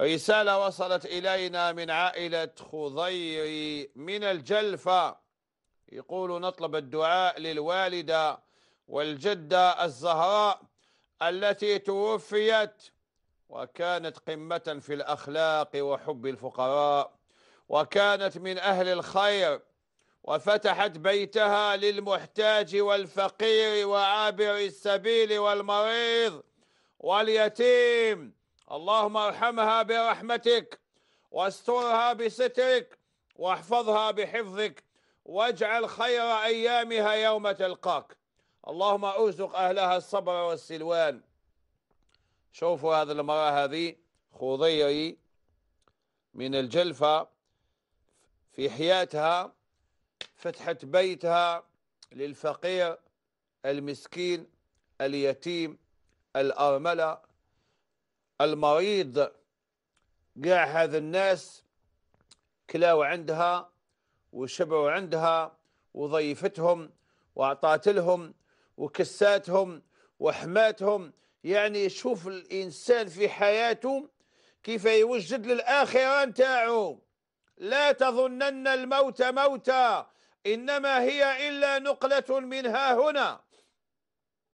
رسالة وصلت إلينا من عائلة خضيري من الجلفة يقول نطلب الدعاء للوالدة والجدة الزهراء التي توفيت وكانت قمة في الأخلاق وحب الفقراء وكانت من أهل الخير وفتحت بيتها للمحتاج والفقير وعابر السبيل والمريض واليتيم اللهم ارحمها برحمتك واسترها بسترك واحفظها بحفظك واجعل خير ايامها يوم تلقاك اللهم ارزق اهلها الصبر والسلوان شوفوا هذه المراه هذه خضيري من الجلفه في حياتها فتحت بيتها للفقير المسكين اليتيم الارمله المريض قاع هذا الناس كلاو عندها وشبعوا عندها وضيفتهم وأعطات لهم وكساتهم وحماتهم يعني شوف الإنسان في حياته كيف يوجد للآخرة نتاعو لا تظنن الموت موتا إنما هي إلا نقلة منها هنا